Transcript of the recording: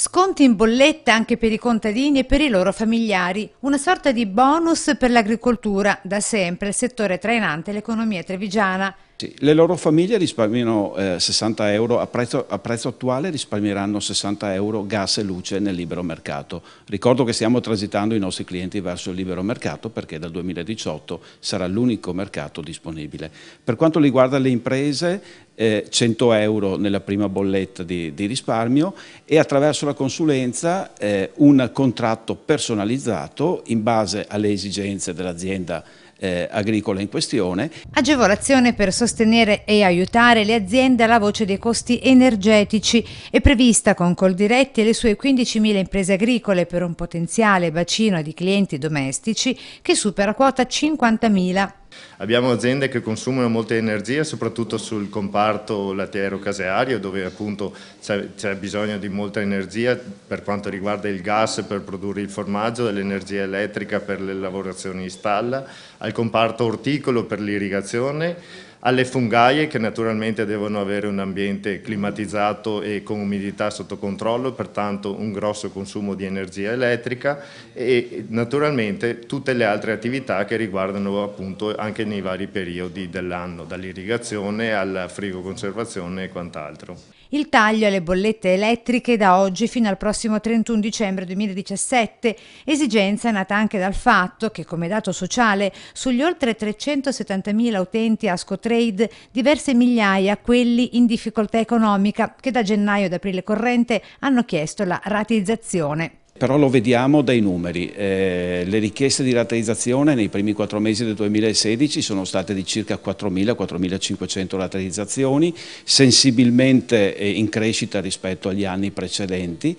Sconti in bolletta anche per i contadini e per i loro familiari, una sorta di bonus per l'agricoltura, da sempre il settore trainante l'economia trevigiana. Sì, le loro famiglie risparmiano eh, 60 euro, a prezzo, a prezzo, attuale risparmieranno 60 euro gas e luce nel libero mercato. Ricordo che stiamo transitando i nostri clienti verso il libero mercato perché dal 2018 sarà l'unico mercato disponibile. Per quanto riguarda le imprese, eh, 100 euro nella prima bolletta di, di risparmio e attraverso la consulenza eh, un contratto personalizzato in base alle esigenze dell'azienda eh, agricola in questione. Agevolazione per sostenere sostenere e aiutare le aziende alla voce dei costi energetici è prevista con Coldiretti e le sue 15.000 imprese agricole per un potenziale bacino di clienti domestici che supera quota 50.000. Abbiamo aziende che consumano molta energia soprattutto sul comparto lattiero-caseario dove appunto c'è bisogno di molta energia per quanto riguarda il gas per produrre il formaggio, dell'energia elettrica per le lavorazioni in stalla, al comparto orticolo per l'irrigazione alle fungaie che naturalmente devono avere un ambiente climatizzato e con umidità sotto controllo, pertanto un grosso consumo di energia elettrica e naturalmente tutte le altre attività che riguardano appunto anche nei vari periodi dell'anno, dall'irrigazione alla frigoconservazione e quant'altro. Il taglio alle bollette elettriche da oggi fino al prossimo 31 dicembre 2017, esigenza nata anche dal fatto che come dato sociale sugli oltre 370.000 utenti a Scotrade diverse migliaia quelli in difficoltà economica che da gennaio ad aprile corrente hanno chiesto la ratizzazione. Però lo vediamo dai numeri, eh, le richieste di rateizzazione nei primi quattro mesi del 2016 sono state di circa 4.000-4.500 rateizzazioni, sensibilmente eh, in crescita rispetto agli anni precedenti.